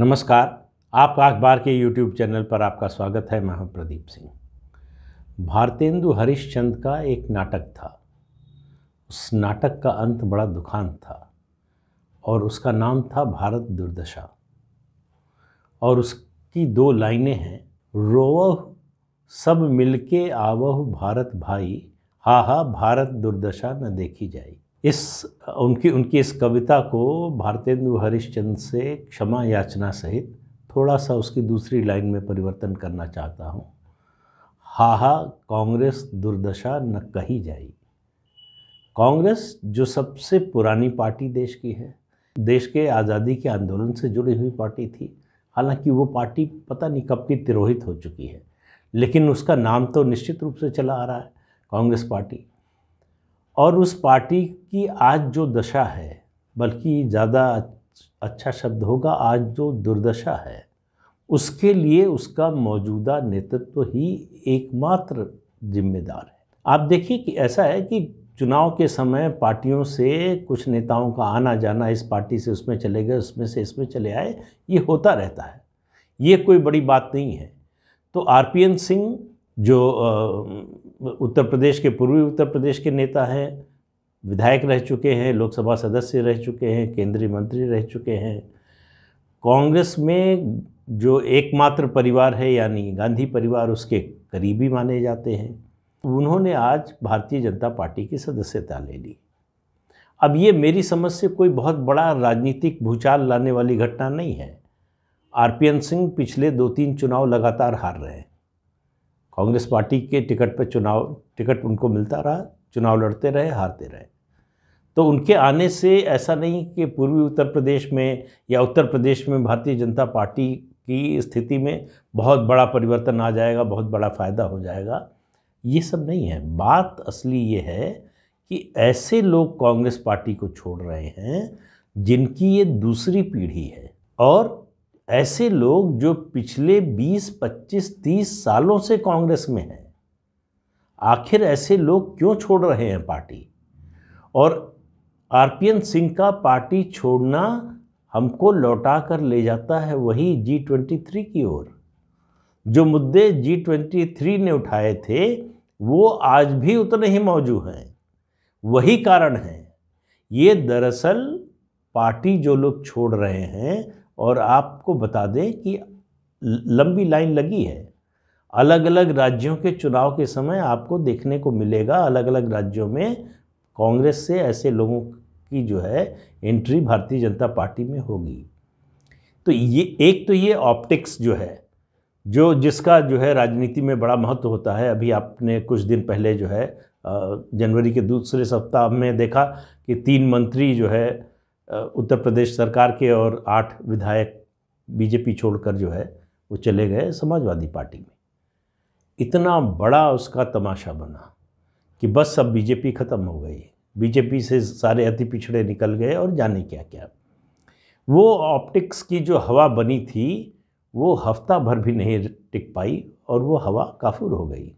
नमस्कार आपका अखबार के यूट्यूब चैनल पर आपका स्वागत है मैं हूं प्रदीप सिंह भारतेंदु हरिश्चंद का एक नाटक था उस नाटक का अंत बड़ा दुखान था और उसका नाम था भारत दुर्दशा और उसकी दो लाइनें हैं रोवह सब मिलके आवह भारत भाई हा हा भारत दुर्दशा न देखी जाए इस उनकी उनकी इस कविता को भारतेंदु हरिश्चंद से क्षमा याचना सहित थोड़ा सा उसकी दूसरी लाइन में परिवर्तन करना चाहता हूँ हाहा कांग्रेस दुर्दशा न कही जाए कांग्रेस जो सबसे पुरानी पार्टी देश की है देश के आज़ादी के आंदोलन से जुड़ी हुई पार्टी थी हालांकि वो पार्टी पता नहीं कब की तिरोहित हो चुकी है लेकिन उसका नाम तो निश्चित रूप से चला आ रहा है कांग्रेस पार्टी और उस पार्टी की आज जो दशा है बल्कि ज़्यादा अच्छा शब्द होगा आज जो दुर्दशा है उसके लिए उसका मौजूदा नेतृत्व तो ही एकमात्र जिम्मेदार है आप देखिए कि ऐसा है कि चुनाव के समय पार्टियों से कुछ नेताओं का आना जाना इस पार्टी से उसमें चले गए उसमें से इसमें चले आए ये होता रहता है ये कोई बड़ी बात नहीं है तो आर सिंह जो उत्तर प्रदेश के पूर्वी उत्तर प्रदेश के नेता हैं विधायक रह चुके हैं लोकसभा सदस्य रह चुके हैं केंद्रीय मंत्री रह चुके हैं कांग्रेस में जो एकमात्र परिवार है यानी गांधी परिवार उसके करीबी माने जाते हैं उन्होंने आज भारतीय जनता पार्टी की सदस्यता ले ली अब ये मेरी समझ से कोई बहुत बड़ा राजनीतिक भूचाल लाने वाली घटना नहीं है आरपीएन सिंह पिछले दो तीन चुनाव लगातार हार रहे हैं कांग्रेस पार्टी के टिकट पर चुनाव टिकट उनको मिलता रहा चुनाव लड़ते रहे हारते रहे तो उनके आने से ऐसा नहीं कि पूर्वी उत्तर प्रदेश में या उत्तर प्रदेश में भारतीय जनता पार्टी की स्थिति में बहुत बड़ा परिवर्तन आ जाएगा बहुत बड़ा फ़ायदा हो जाएगा ये सब नहीं है बात असली ये है कि ऐसे लोग कांग्रेस पार्टी को छोड़ रहे हैं जिनकी ये दूसरी पीढ़ी है और ऐसे लोग जो पिछले 20, 25, 30 सालों से कांग्रेस में हैं आखिर ऐसे लोग क्यों छोड़ रहे हैं पार्टी और आरपीएन सिंह का पार्टी छोड़ना हमको लौटा कर ले जाता है वही जी ट्वेंटी थ्री की ओर जो मुद्दे जी ट्वेंटी थ्री ने उठाए थे वो आज भी उतने ही मौजूद हैं वही कारण है ये दरअसल पार्टी जो लोग छोड़ रहे हैं और आपको बता दें कि लंबी लाइन लगी है अलग अलग राज्यों के चुनाव के समय आपको देखने को मिलेगा अलग अलग राज्यों में कांग्रेस से ऐसे लोगों की जो है एंट्री भारतीय जनता पार्टी में होगी तो ये एक तो ये ऑप्टिक्स जो है जो जिसका जो है राजनीति में बड़ा महत्व होता है अभी आपने कुछ दिन पहले जो है जनवरी के दूसरे सप्ताह में देखा कि तीन मंत्री जो है उत्तर प्रदेश सरकार के और आठ विधायक बीजेपी छोड़कर जो है वो चले गए समाजवादी पार्टी में इतना बड़ा उसका तमाशा बना कि बस अब बीजेपी ख़त्म हो गई बीजेपी से सारे अति पिछड़े निकल गए और जाने क्या क्या वो ऑप्टिक्स की जो हवा बनी थी वो हफ्ता भर भी नहीं टिक पाई और वो हवा काफूर हो गई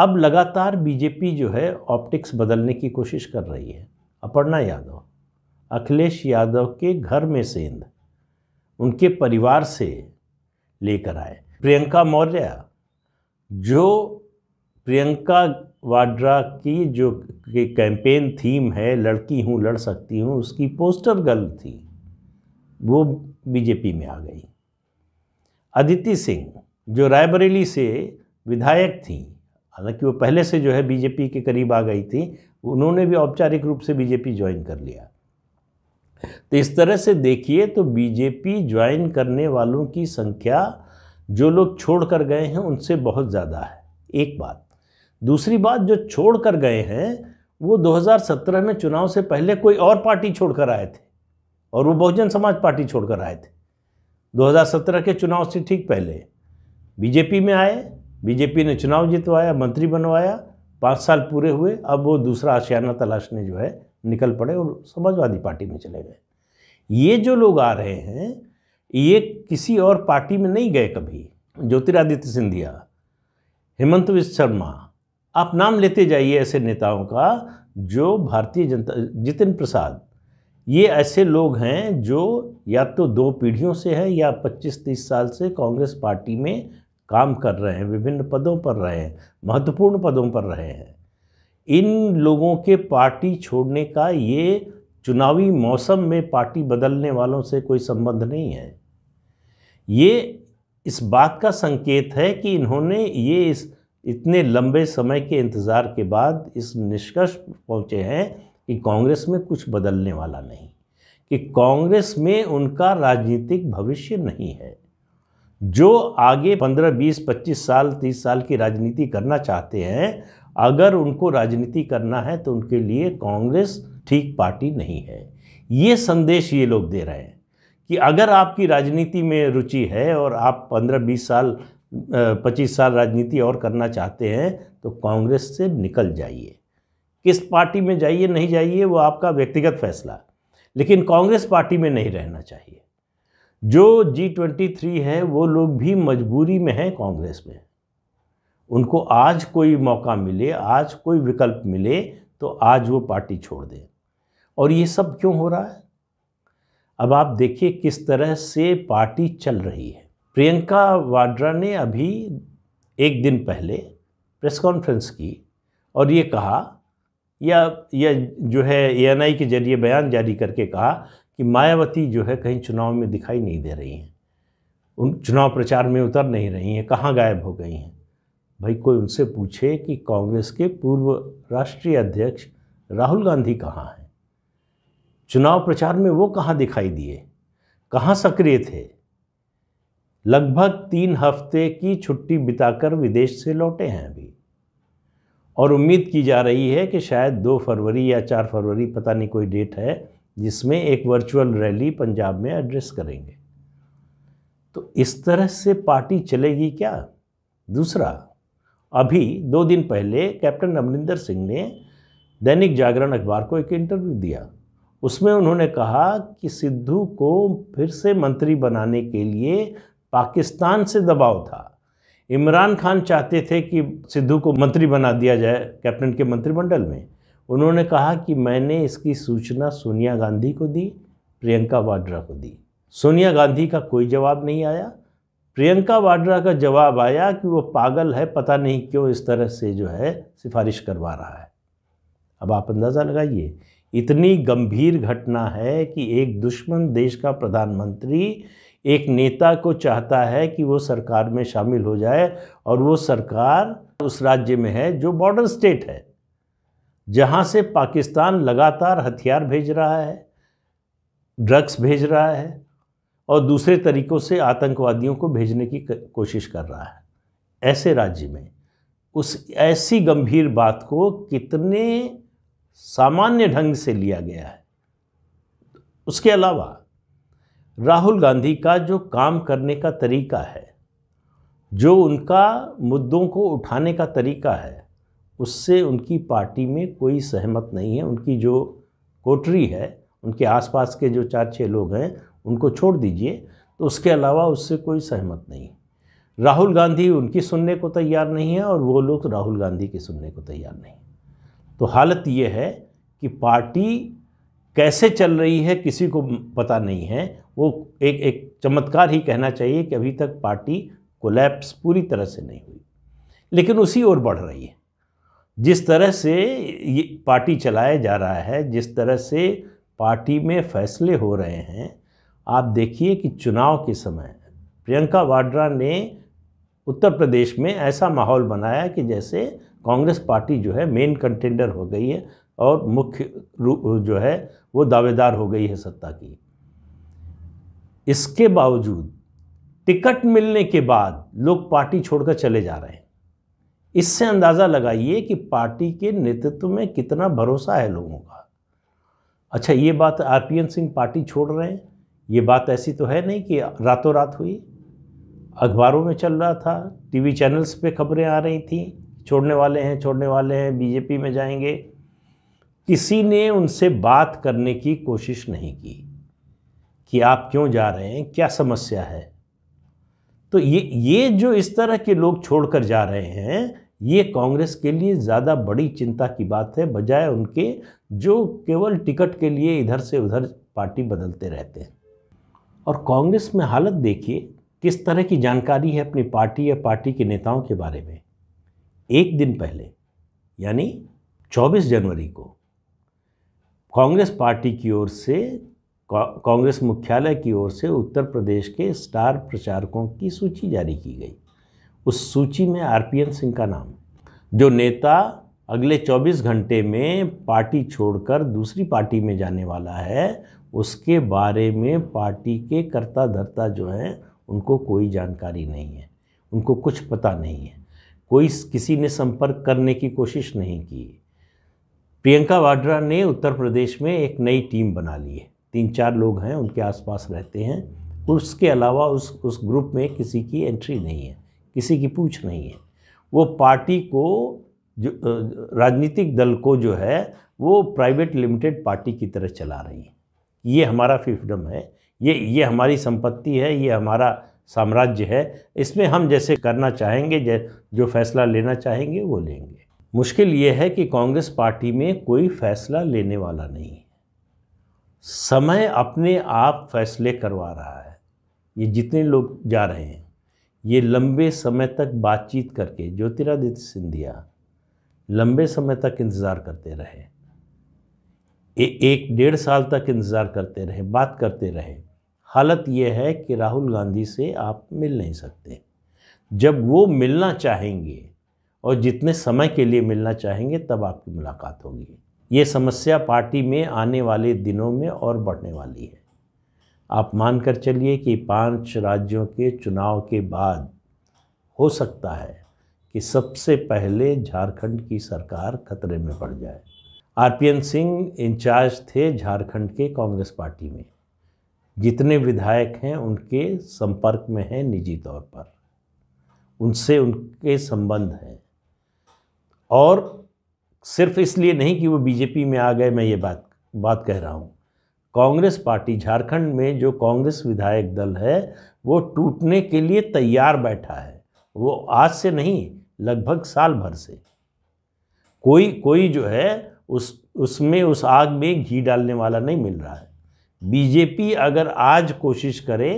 अब लगातार बीजेपी जो है ऑप्टिक्स बदलने की कोशिश कर रही है अपर्णा यादव अखिलेश यादव के घर में सेंध उनके परिवार से लेकर आए प्रियंका मौर्य जो प्रियंका वाड्रा की जो कैंपेन थीम है लड़की हूँ लड़ सकती हूँ उसकी पोस्टर गर्ल थी वो बीजेपी में आ गई अदिति सिंह जो रायबरेली से विधायक थी हालांकि वो पहले से जो है बीजेपी के करीब आ गई थी उन्होंने भी औपचारिक रूप से बीजेपी ज्वाइन कर लिया तो इस तरह से देखिए तो बीजेपी ज्वाइन करने वालों की संख्या जो लोग छोड़ कर गए हैं उनसे बहुत ज़्यादा है एक बात दूसरी बात जो छोड़ कर गए हैं वो 2017 में चुनाव से पहले कोई और पार्टी छोड़कर आए थे और वो बहुजन समाज पार्टी छोड़कर आए थे 2017 के चुनाव से ठीक पहले बीजेपी में आए बीजेपी ने चुनाव जितवाया मंत्री बनवाया पाँच साल पूरे हुए अब वो दूसरा आशियाना तलाशने जो है निकल पड़े और समाजवादी पार्टी में चले गए ये जो लोग आ रहे हैं ये किसी और पार्टी में नहीं गए कभी ज्योतिरादित्य सिंधिया हेमंत विश्व शर्मा आप नाम लेते जाइए ऐसे नेताओं का जो भारतीय जनता जितिन प्रसाद ये ऐसे लोग हैं जो या तो दो पीढ़ियों से हैं या 25-30 साल से कांग्रेस पार्टी में काम कर रहे हैं विभिन्न पदों पर रहे हैं महत्वपूर्ण पदों पर रहे हैं इन लोगों के पार्टी छोड़ने का ये चुनावी मौसम में पार्टी बदलने वालों से कोई संबंध नहीं है ये इस बात का संकेत है कि इन्होंने ये इस इतने लंबे समय के इंतज़ार के बाद इस निष्कर्ष पहुँचे हैं कि कांग्रेस में कुछ बदलने वाला नहीं कि कांग्रेस में उनका राजनीतिक भविष्य नहीं है जो आगे पंद्रह बीस पच्चीस साल तीस साल की राजनीति करना चाहते हैं अगर उनको राजनीति करना है तो उनके लिए कांग्रेस ठीक पार्टी नहीं है ये संदेश ये लोग दे रहे हैं कि अगर आपकी राजनीति में रुचि है और आप 15-20 साल 25 साल राजनीति और करना चाहते हैं तो कांग्रेस से निकल जाइए किस पार्टी में जाइए नहीं जाइए वो आपका व्यक्तिगत फैसला लेकिन कांग्रेस पार्टी में नहीं रहना चाहिए जो जी ट्वेंटी थ्री है वो लोग भी मजबूरी में हैं कांग्रेस में उनको आज कोई मौका मिले आज कोई विकल्प मिले तो आज वो पार्टी छोड़ दें और ये सब क्यों हो रहा है अब आप देखिए किस तरह से पार्टी चल रही है प्रियंका वाड्रा ने अभी एक दिन पहले प्रेस कॉन्फ्रेंस की और ये कहा या या जो है ए के जरिए बयान जारी करके कहा कि मायावती जो है कहीं चुनाव में दिखाई नहीं दे रही हैं उन चुनाव प्रचार में उतर नहीं रही हैं कहाँ गायब हो गई हैं भाई कोई उनसे पूछे कि कांग्रेस के पूर्व राष्ट्रीय अध्यक्ष राहुल गांधी कहाँ हैं चुनाव प्रचार में वो कहाँ दिखाई दिए कहाँ सक्रिय थे लगभग तीन हफ्ते की छुट्टी बिताकर विदेश से लौटे हैं अभी और उम्मीद की जा रही है कि शायद दो फरवरी या चार फरवरी पता नहीं कोई डेट है जिसमें एक वर्चुअल रैली पंजाब में एड्रेस करेंगे तो इस तरह से पार्टी चलेगी क्या दूसरा अभी दो दिन पहले कैप्टन अमरिंदर सिंह ने दैनिक जागरण अखबार को एक इंटरव्यू दिया उसमें उन्होंने कहा कि सिद्धू को फिर से मंत्री बनाने के लिए पाकिस्तान से दबाव था इमरान खान चाहते थे कि सिद्धू को मंत्री बना दिया जाए कैप्टन के मंत्रिमंडल में उन्होंने कहा कि मैंने इसकी सूचना सोनिया गांधी को दी प्रियंका वाड्रा को दी सोनिया गांधी का कोई जवाब नहीं आया प्रियंका वाड्रा का जवाब आया कि वो पागल है पता नहीं क्यों इस तरह से जो है सिफारिश करवा रहा है अब आप अंदाज़ा लगाइए इतनी गंभीर घटना है कि एक दुश्मन देश का प्रधानमंत्री एक नेता को चाहता है कि वो सरकार में शामिल हो जाए और वो सरकार उस राज्य में है जो बॉर्डर स्टेट है जहाँ से पाकिस्तान लगातार हथियार भेज रहा है ड्रग्स भेज रहा है और दूसरे तरीक़ों से आतंकवादियों को भेजने की कोशिश कर रहा है ऐसे राज्य में उस ऐसी गंभीर बात को कितने सामान्य ढंग से लिया गया है उसके अलावा राहुल गांधी का जो काम करने का तरीका है जो उनका मुद्दों को उठाने का तरीका है उससे उनकी पार्टी में कोई सहमत नहीं है उनकी जो कोटरी है उनके आसपास के जो चार छः लोग हैं उनको छोड़ दीजिए तो उसके अलावा उससे कोई सहमत नहीं राहुल गांधी उनकी सुनने को तैयार नहीं है और वो लोग राहुल गांधी की सुनने को तैयार नहीं तो हालत ये है कि पार्टी कैसे चल रही है किसी को पता नहीं है वो एक एक चमत्कार ही कहना चाहिए कि अभी तक पार्टी कोलैप्स पूरी तरह से नहीं हुई लेकिन उसी ओर बढ़ रही है जिस तरह से ये पार्टी चलाया जा रहा है जिस तरह से पार्टी में फैसले हो रहे हैं आप देखिए कि चुनाव के समय प्रियंका वाड्रा ने उत्तर प्रदेश में ऐसा माहौल बनाया कि जैसे कांग्रेस पार्टी जो है मेन कंटेंडर हो गई है और मुख्य जो है वो दावेदार हो गई है सत्ता की इसके बावजूद टिकट मिलने के बाद लोग पार्टी छोड़कर चले जा रहे हैं इससे अंदाज़ा लगाइए कि पार्टी के नेतृत्व में कितना भरोसा है लोगों का अच्छा ये बात आरपीएन सिंह पार्टी छोड़ रहे हैं ये बात ऐसी तो है नहीं कि रातों रात हुई अखबारों में चल रहा था टीवी चैनल्स पे खबरें आ रही थी छोड़ने वाले हैं छोड़ने वाले हैं बीजेपी में जाएंगे किसी ने उनसे बात करने की कोशिश नहीं की कि आप क्यों जा रहे हैं क्या समस्या है तो ये ये जो इस तरह के लोग छोड़कर जा रहे हैं ये कांग्रेस के लिए ज़्यादा बड़ी चिंता की बात है बजाय उनके जो केवल टिकट के लिए इधर से उधर पार्टी बदलते रहते हैं और कांग्रेस में हालत देखिए किस तरह की जानकारी है अपनी पार्टी या पार्टी के नेताओं के बारे में एक दिन पहले यानी 24 जनवरी को कांग्रेस पार्टी की ओर से कांग्रेस मुख्यालय की ओर से उत्तर प्रदेश के स्टार प्रचारकों की सूची जारी की गई उस सूची में आरपीएन सिंह का नाम जो नेता अगले 24 घंटे में पार्टी छोड़कर दूसरी पार्टी में जाने वाला है उसके बारे में पार्टी के कर्ता धर्ता जो हैं उनको कोई जानकारी नहीं है उनको कुछ पता नहीं है कोई किसी ने संपर्क करने की कोशिश नहीं की प्रियंका वाड्रा ने उत्तर प्रदेश में एक नई टीम बना ली है तीन चार लोग हैं उनके आसपास रहते हैं उसके अलावा उस उस ग्रुप में किसी की एंट्री नहीं है किसी की पूछ नहीं है वो पार्टी को जो राजनीतिक दल को जो है वो प्राइवेट लिमिटेड पार्टी की तरह चला रही है ये हमारा फ्रीडम है ये ये हमारी संपत्ति है ये हमारा साम्राज्य है इसमें हम जैसे करना चाहेंगे जै, जो फैसला लेना चाहेंगे वो लेंगे मुश्किल ये है कि कांग्रेस पार्टी में कोई फैसला लेने वाला नहीं है समय अपने आप फैसले करवा रहा है ये जितने लोग जा रहे हैं ये लंबे समय तक बातचीत करके ज्योतिरादित्य सिंधिया लंबे समय तक इंतज़ार करते रहे ए, एक डेढ़ साल तक इंतज़ार करते रहे बात करते रहे हालत यह है कि राहुल गांधी से आप मिल नहीं सकते जब वो मिलना चाहेंगे और जितने समय के लिए मिलना चाहेंगे तब आपकी मुलाकात होगी ये समस्या पार्टी में आने वाले दिनों में और बढ़ने वाली है आप मान कर चलिए कि पांच राज्यों के चुनाव के बाद हो सकता है कि सबसे पहले झारखंड की सरकार खतरे में पड़ जाए आरपीएन सिंह इंचार्ज थे झारखंड के कांग्रेस पार्टी में जितने विधायक हैं उनके संपर्क में हैं निजी तौर पर उनसे उनके संबंध हैं और सिर्फ इसलिए नहीं कि वो बीजेपी में आ गए मैं ये बात बात कह रहा हूँ कांग्रेस पार्टी झारखंड में जो कांग्रेस विधायक दल है वो टूटने के लिए तैयार बैठा है वो आज से नहीं लगभग साल भर से कोई कोई जो है उस उसमें उस आग में घी डालने वाला नहीं मिल रहा है बीजेपी अगर आज कोशिश करे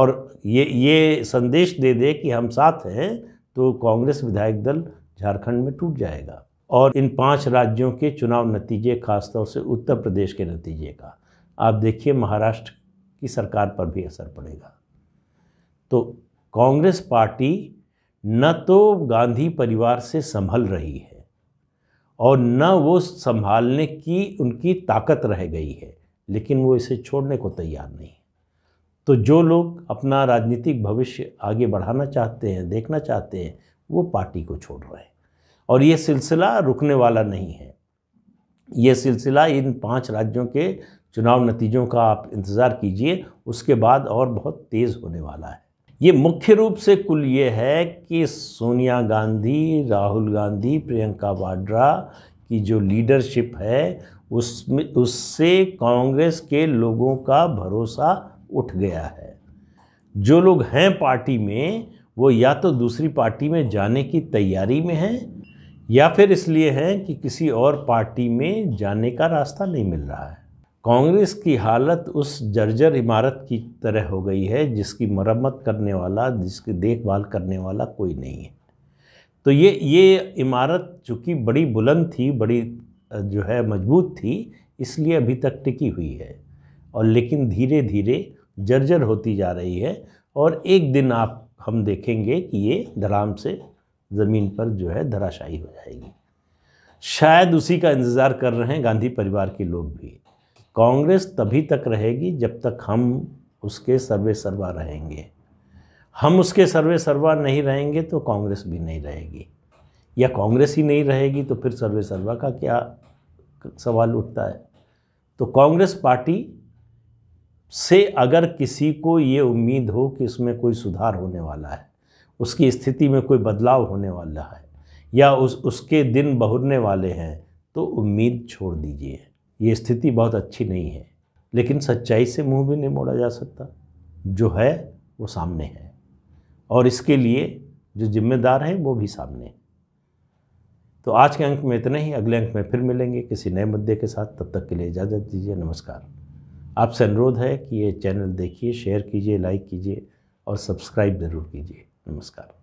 और ये ये संदेश दे दे कि हम साथ हैं तो कांग्रेस विधायक दल झारखंड में टूट जाएगा और इन पांच राज्यों के चुनाव नतीजे खासतौर से उत्तर प्रदेश के नतीजे का आप देखिए महाराष्ट्र की सरकार पर भी असर पड़ेगा तो कांग्रेस पार्टी न तो गांधी परिवार से संभल रही है और न वो संभालने की उनकी ताकत रह गई है लेकिन वो इसे छोड़ने को तैयार नहीं तो जो लोग अपना राजनीतिक भविष्य आगे बढ़ाना चाहते हैं देखना चाहते हैं वो पार्टी को छोड़ रहे हैं और ये सिलसिला रुकने वाला नहीं है ये सिलसिला इन पांच राज्यों के चुनाव नतीजों का आप इंतज़ार कीजिए उसके बाद और बहुत तेज़ होने वाला है ये मुख्य रूप से कुल ये है कि सोनिया गांधी राहुल गांधी प्रियंका वाड्रा की जो लीडरशिप है उसमें उससे कांग्रेस के लोगों का भरोसा उठ गया है जो लोग हैं पार्टी में वो या तो दूसरी पार्टी में जाने की तैयारी में हैं या फिर इसलिए हैं कि किसी और पार्टी में जाने का रास्ता नहीं मिल रहा है कांग्रेस की हालत उस जर्जर इमारत की तरह हो गई है जिसकी मरम्मत करने वाला जिसकी देखभाल करने वाला कोई नहीं है तो ये ये इमारत चूँकि बड़ी बुलंद थी बड़ी जो है मजबूत थी इसलिए अभी तक टिकी हुई है और लेकिन धीरे धीरे जर्जर होती जा रही है और एक दिन आप हम देखेंगे कि ये धराम से ज़मीन पर जो है धराशायी हो जाएगी शायद उसी का इंतज़ार कर रहे हैं गांधी परिवार के लोग भी कांग्रेस तभी तक रहेगी जब तक हम उसके सर्वे सर्वा रहेंगे हम उसके सर्वे सर्वा नहीं रहेंगे तो कांग्रेस भी नहीं रहेगी या कांग्रेस ही नहीं रहेगी तो फिर सर्वे सर्वा का क्या सवाल उठता है तो कांग्रेस पार्टी से अगर किसी को ये उम्मीद हो कि इसमें कोई सुधार होने वाला है उसकी स्थिति में कोई बदलाव होने वाला है या उस उसके दिन बहुरने वाले हैं तो उम्मीद छोड़ दीजिए ये स्थिति बहुत अच्छी नहीं है लेकिन सच्चाई से मुंह भी नहीं मोड़ा जा सकता जो है वो सामने है और इसके लिए जो जिम्मेदार हैं वो भी सामने तो आज के अंक में इतने ही अगले अंक में फिर मिलेंगे किसी नए मुद्दे के साथ तब तक के लिए इजाज़त दीजिए नमस्कार आपसे अनुरोध है कि ये चैनल देखिए शेयर कीजिए लाइक कीजिए और सब्सक्राइब ज़रूर कीजिए नमस्कार